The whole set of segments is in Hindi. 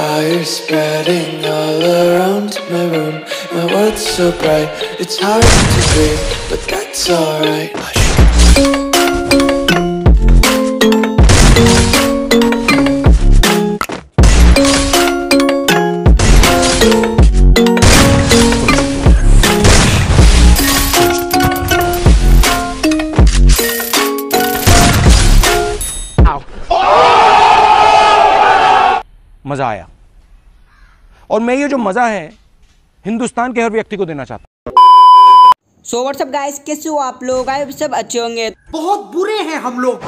fire spreading all around my room. My world's so bright, it's hard to breathe, but that's alright. और मैं ये जो मज़ा है हिंदुस्तान के हर व्यक्ति को देना चाहता हूँ सो व्हाट्सअप गाइस कैसे हो आप लोग आए सब अच्छे होंगे बहुत बुरे हैं हम लोग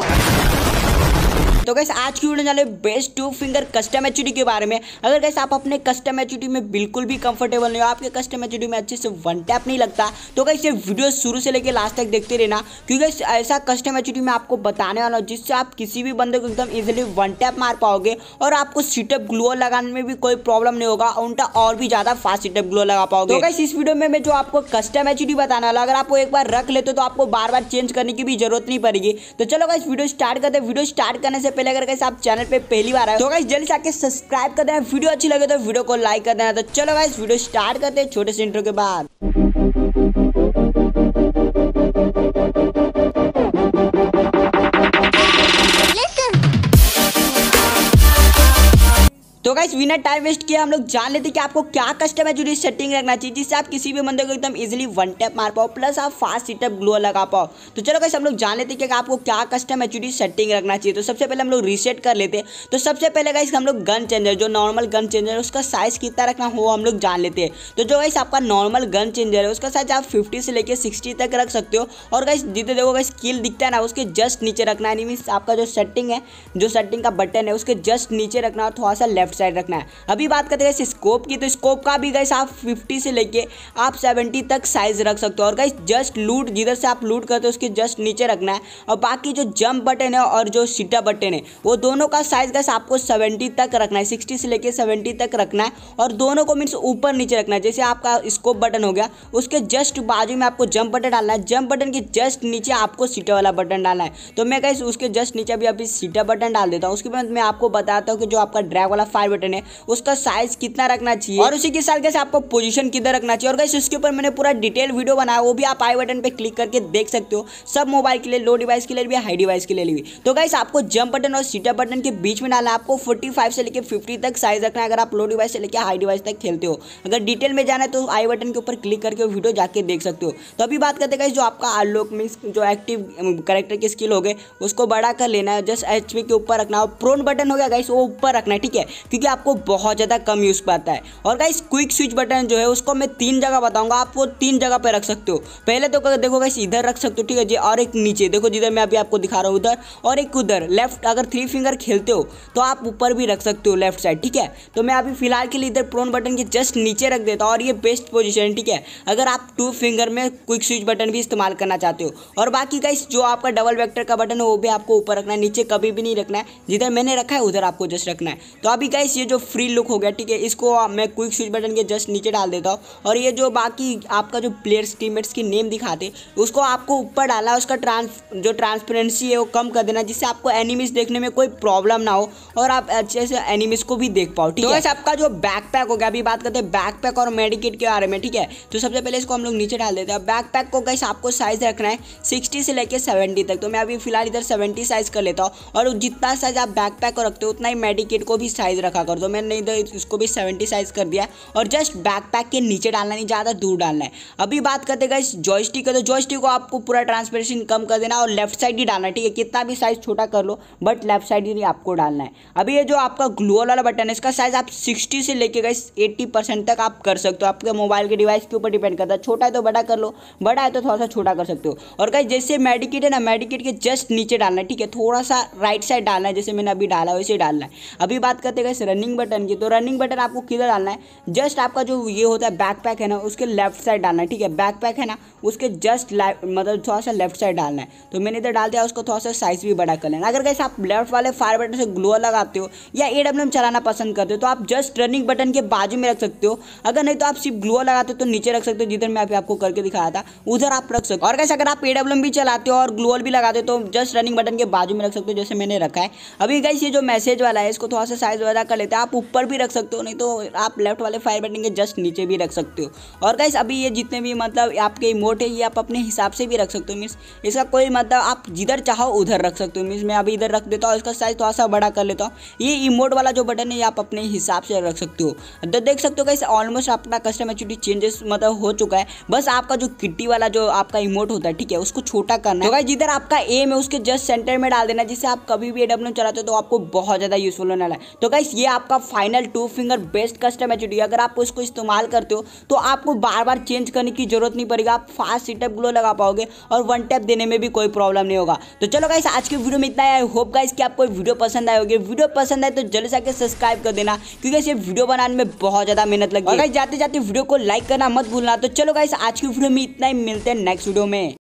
तो कैसे आज की वीडियो जाने best two finger custom H के बारे में अगर कैसे आप अपने कस्टम एच में बिल्कुल भी कंफर्टेबल नहीं हो आपके कस्टम एच में अच्छे से वन टैप नहीं लगता तो कैसे वीडियो शुरू से लेकर लास्ट तक देखते रहना क्योंकि ऐसा कस्टम एच में आपको बताने वाला हूँ जिससे आप किसी भी बंदे को एकदम ईजिली वन टैप मार पाओगे और आपको सीटअप ग्लोअर लगाने में भी कोई प्रॉब्लम नहीं होगा उनका और भी ज़्यादा फास्ट सीटअप ग्लो लगा पाओगे तो इस वीडियो में मैं जो आपको कस्टम एच बताने वाला अगर आपको एक बार रख लेते हो तो आपको बार बार चेंज करने की भी जरूरत नहीं पड़ेगी तो चलो गैस वीडियो स्टार्ट करते वीडियो स्टार्ट करने से पहले अगर कैसे आप चैनल पे पहली बार आए तो गाइस जल्दी से आके सब्सक्राइब कर देना वीडियो अच्छी लगे तो वीडियो को लाइक कर देना तो चलो गाइस वीडियो स्टार्ट करते हैं छोटे से इंटरव्यू के बाद तो गाइस बिना टाइम वेस्ट किया हम लोग जान लेते कि आपको क्या कस्टम है जो सेटिंग रखना चाहिए जिससे आप किसी भी बंदे को एकदम इजीली वन टैप मार पाओ प्लस आप फास्ट सीटअप ग्लो लगा पाओ तो चलो गाइस हम लोग जान लेते कि आपको क्या कस्टम है जो सेटिंग रखना चाहिए तो सबसे पहले हम लोग रीसेट कर लेते तो सबसे पहले गाइस हम लोग गन चेंजर जो नॉर्मल गन चेंजर है उसका साइज कितना रखना हो हम लोग जान लेते हैं तो जो गाइस आपका नॉर्मल गन चेंजर है उसका साइज आप फिफ्टी से लेकर सिक्सटी तक रख सकते हो और गाइस जितने देखो गाइस स्किल दिखता है ना उसके जस्ट नीचे रखना है मीन्स आपका जो सेटिंग है जो सेटिंग का बटन है उसके जस्ट नीचे रखना और थोड़ा सा लेफ्ट लेफ्ट साइड रखना है अभी बात करते हैं स्कोप की तो स्कोप का भी गैस आप फिफ्टी से लेके आप सेवेंटी तक साइज रख सकते हो और गैस जस्ट लूट जिधर से आप लूट करते हो उसके जस्ट नीचे रखना है और बाकी जो जंप बटन है और जो सीटा बटन है वो दोनों का साइज गैस आपको सेवेंटी तक रखना है सिक्सटी से लेकर सेवेंटी तक रखना है और दोनों को मीन्स ऊपर नीचे रखना है जैसे आपका स्कोप बटन हो गया उसके जस्ट बाजू में आपको जंप बटन डालना है जंप बटन के जस्ट नीचे आपको सीटा वाला बटन डालना है तो मैं गैस उसके जस्ट नीचे अभी अभी सीटा बटन डाल देता हूँ उसके बाद मैं आपको बताता हूँ कि जो आपका ड्रैग वाला फायर बटन है उसका साइज कितना रखना चाहिए और उसी के साथ कैसे आपको पोजीशन किधर रखना चाहिए और कैसे उसके ऊपर मैंने पूरा डिटेल वीडियो बनाया वो भी आप आई बटन पर क्लिक करके देख सकते हो सब मोबाइल के लिए लो डिवाइस के लिए भी हाई डिवाइस के लिए भी तो कैसे आपको जंप बटन और सीटा बटन के बीच में डालना आपको फोर्टी से लेकर फिफ्टी तक साइज रखना है अगर आप लो डिवाइस से लेकर हाई डिवाइस तक खेलते हो अगर डिटेल में जाना है तो आई बटन के ऊपर क्लिक करके वीडियो जाके देख सकते हो तो अभी बात करते हैं जो आपका आलोक मीन्स जो एक्टिव करेक्टर की स्किल हो गए उसको बड़ा कर लेना है जस्ट एच के ऊपर रखना है प्रोन बटन हो गया गाइस वो ऊपर रखना है ठीक है क्योंकि आपको बहुत ज़्यादा कम यूज़ पर आता है और गाइस क्विक स्विच बटन जो है उसको मैं तीन जगह बताऊँगा आप वो तीन जगह पर रख सकते हो पहले तो देखो गाइस इधर रख सकते हो ठीक है जी और एक नीचे देखो जिधर मैं अभी आपको दिखा रहा हूँ उधर और एक उधर लेफ्ट अगर थ्री फिंगर खेलते हो तो आप ऊपर भी रख सकते हो लेफ्ट साइड ठीक है तो मैं अभी फिलहाल के लिए इधर प्रोन बटन के जस्ट नीचे रख देता हूँ और ये बेस्ट पोजिशन ठीक है अगर आप टू फिंगर में क्विक स्विच बटन भी इस्तेमाल करना चाहते हो और बाकी गाइस जो आपका डबल वेक्टर का बटन है वो भी आपको ऊपर रखना है नीचे कभी भी नहीं रखना है जिधर मैंने रखा है उधर आपको जस्ट रखना है तो अभी गाइस गाइस ये जो फ्री लुक हो गया ठीक है इसको मैं क्विक स्विच बटन के जस्ट नीचे डाल देता हूँ और ये जो बाकी आपका जो प्लेयर्स टीममेट्स की नेम दिखाते उसको आपको ऊपर डालना उसका ट्रांस जो ट्रांसपेरेंसी है वो कम कर देना जिससे आपको एनिमीज़ देखने में कोई प्रॉब्लम ना हो और आप अच्छे से एनिमीज़ को भी देख पाओ ठीक है तो आपका जो बैकपैक हो गया अभी बात करते हैं पैक और मेडिकेट के बारे में ठीक है तो सबसे पहले इसको हम लोग नीचे डाल देते हैं बैकपैक को गैस आपको साइज़ रखना है सिक्सटी से लेकर सेवेंटी तक तो मैं अभी फिलहाल इधर सेवेंटी साइज़ कर लेता हूँ और जितना साइज़ आप पैक को रखते हो उतना ही मेडिकेट को भी साइज़ रखा कर दो तो मैंने इधर इसको भी सेवेंटी साइज़ कर दिया और जस्ट बैकपैक के नीचे डालना नहीं ज़्यादा दूर डालना है अभी बात करते गए जॉयस्टिक का तो जॉयस्टिक को आपको पूरा ट्रांसपेरेशन कम कर देना और लेफ्ट साइड ही डालना ठीक है कितना भी साइज़ छोटा कर लो बट लेफ्ट साइड ही आपको डालना है अभी ये जो आपका ग्लूअल वाला बटन है इसका साइज़ आप सिक्सटी से लेके गए एट्टी परसेंट तक आप कर सकते हो आपके मोबाइल के डिवाइस के ऊपर डिपेंड करता है छोटा है तो बड़ा कर लो बड़ा है तो थोड़ा सा छोटा कर सकते हो और कहीं जैसे मेडिकेट है ना मेडिकेट के जस्ट नीचे डालना है ठीक है थोड़ा सा राइट साइड डालना है जैसे मैंने अभी डाला वैसे डालना है अभी बात करते प्रेस रनिंग बटन की तो रनिंग बटन आपको किधर डालना है जस्ट आपका जो ये होता है बैकपैक है ना उसके लेफ्ट साइड डालना है ठीक है बैकपैक है ना उसके जस्ट मतलब थोड़ा सा लेफ्ट साइड डालना है तो मैंने इधर डाल दिया उसको थोड़ा सा साइज भी बड़ा कर लेना अगर कैसे आप लेफ्ट वाले फायर बटन से ग्लोअ लगाते हो या ए चलाना पसंद करते हो तो आप जस्ट रनिंग बटन के बाजू में रख सकते हो अगर नहीं तो आप सिर्फ ग्लोअ लगाते हो तो नीचे रख सकते हो जिधर मैं आपको करके दिखाया था उधर आप रख सकते हो और कैसे अगर आप ए भी चलाते हो और ग्लोअर भी लगाते हो तो जस्ट रनिंग बटन के बाजू में रख सकते हो जैसे मैंने रखा है अभी कैसे जो मैसेज वाला है इसको थोड़ा सा साइज वाला पूरा कर लेते हैं आप ऊपर भी रख सकते हो नहीं तो आप लेफ्ट वाले फायर बटन के जस्ट नीचे भी रख सकते हो और गाइस अभी ये जितने भी मतलब आपके इमोट है ये आप अपने हिसाब से भी रख सकते हो मीन्स इसका कोई मतलब आप जिधर चाहो उधर रख सकते हो मीन्स मैं अभी इधर रख देता हूँ इसका साइज़ थोड़ा सा बड़ा कर लेता हूँ ये इमोट वाला जो बटन है ये आप अपने हिसाब से रख सकते हो तो देख सकते हो गाइस ऑलमोस्ट आपका कस्टम एक्चुअली चेंजेस मतलब हो चुका है बस आपका जो किट्टी वाला जो आपका इमोट होता है ठीक है उसको छोटा करना है तो जिधर आपका एम है उसके जस्ट सेंटर में डाल देना जिससे आप कभी भी एडब्ल्यू चलाते हो तो आपको बहुत ज़्यादा यूजफुल होने वाला है तो गाइस ये आपका final two finger best custom H अगर आप उसको इस्तेमाल करते हो तो आपको बार बार चेंज करने की जरूरत नहीं पड़ेगी आप फास्ट सीटअप ग्लो लगा पाओगे और वन टैप देने में भी कोई प्रॉब्लम नहीं होगा तो चलो गाइस आज के वीडियो में इतना आई होप गाइस कि आपको वीडियो पसंद आए होगी वीडियो पसंद आए तो जल्दी से आकर सब्सक्राइब कर देना क्योंकि ये वीडियो बनाने में बहुत ज़्यादा मेहनत लगी जाते जाते वीडियो को लाइक करना मत भूलना तो चलो गाइस आज की वीडियो में इतना ही मिलते हैं नेक्स्ट वीडियो में